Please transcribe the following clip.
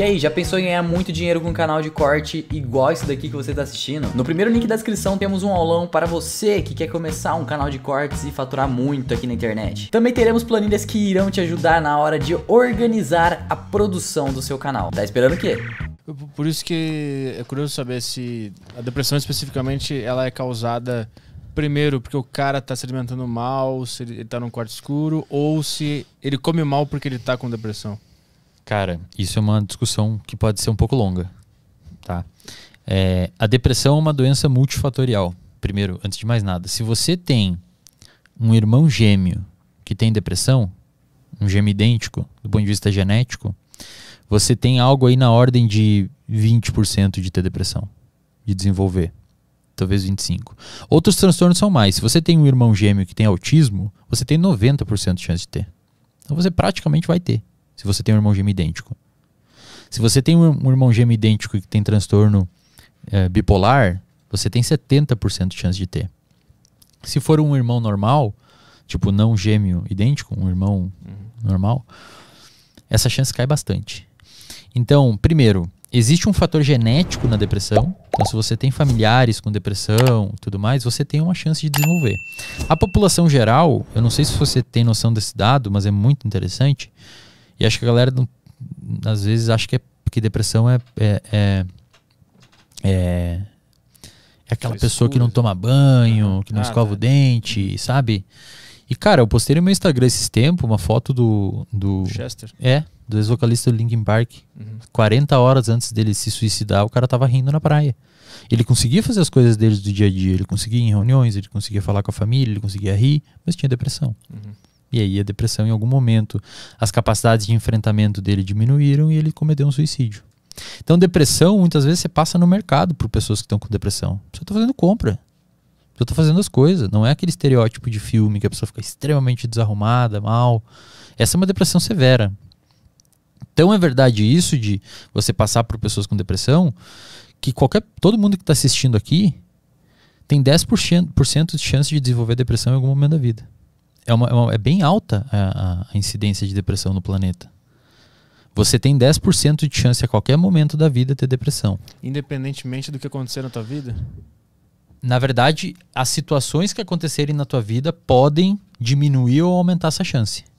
E aí, já pensou em ganhar muito dinheiro com um canal de corte igual esse daqui que você está assistindo? No primeiro link da descrição temos um aulão para você que quer começar um canal de cortes e faturar muito aqui na internet. Também teremos planilhas que irão te ajudar na hora de organizar a produção do seu canal. Tá esperando o quê? Por isso que é curioso saber se a depressão especificamente ela é causada primeiro porque o cara tá se alimentando mal, se ele tá num quarto escuro, ou se ele come mal porque ele tá com depressão? Cara, isso é uma discussão que pode ser um pouco longa, tá? É, a depressão é uma doença multifatorial. Primeiro, antes de mais nada, se você tem um irmão gêmeo que tem depressão, um gêmeo idêntico, do ponto de vista genético, você tem algo aí na ordem de 20% de ter depressão, de desenvolver. Talvez 25%. Outros transtornos são mais. Se você tem um irmão gêmeo que tem autismo, você tem 90% de chance de ter. Então você praticamente vai ter se você tem um irmão gêmeo idêntico. Se você tem um irmão gêmeo idêntico que tem transtorno é, bipolar, você tem 70% de chance de ter. Se for um irmão normal, tipo não gêmeo idêntico, um irmão uhum. normal, essa chance cai bastante. Então, primeiro, existe um fator genético na depressão. Então, se você tem familiares com depressão e tudo mais, você tem uma chance de desenvolver. A população geral, eu não sei se você tem noção desse dado, mas é muito interessante. E acho que a galera, não, às vezes, acha que, é, que depressão é, é, é, é é aquela pessoa que não né? toma banho, que não ah, escova né? o tá. dente, sabe? E, cara, eu postei no meu Instagram esses tempos uma foto do. do Chester. É, do ex-vocalista do Linkin Park. Uhum. 40 horas antes dele se suicidar, o cara tava rindo na praia. Ele conseguia fazer as coisas dele do dia a dia, ele conseguia ir em reuniões, ele conseguia falar com a família, ele conseguia rir, mas tinha depressão. Uhum. E aí a depressão em algum momento, as capacidades de enfrentamento dele diminuíram e ele cometeu um suicídio. Então depressão muitas vezes você passa no mercado por pessoas que estão com depressão. Você está fazendo compra. Você está fazendo as coisas. Não é aquele estereótipo de filme que a pessoa fica extremamente desarrumada, mal. Essa é uma depressão severa. Então é verdade isso de você passar por pessoas com depressão, que qualquer todo mundo que está assistindo aqui tem 10% de chance de desenvolver depressão em algum momento da vida é, uma, é, uma, é bem alta a, a, incidência de depressão no planeta. Você tem 10% de chance a qualquer momento da vida ter depressão. Independentemente do que acontecer na tua vida? Na verdade, as situações que acontecerem na tua vida podem diminuir ou aumentar essa chance.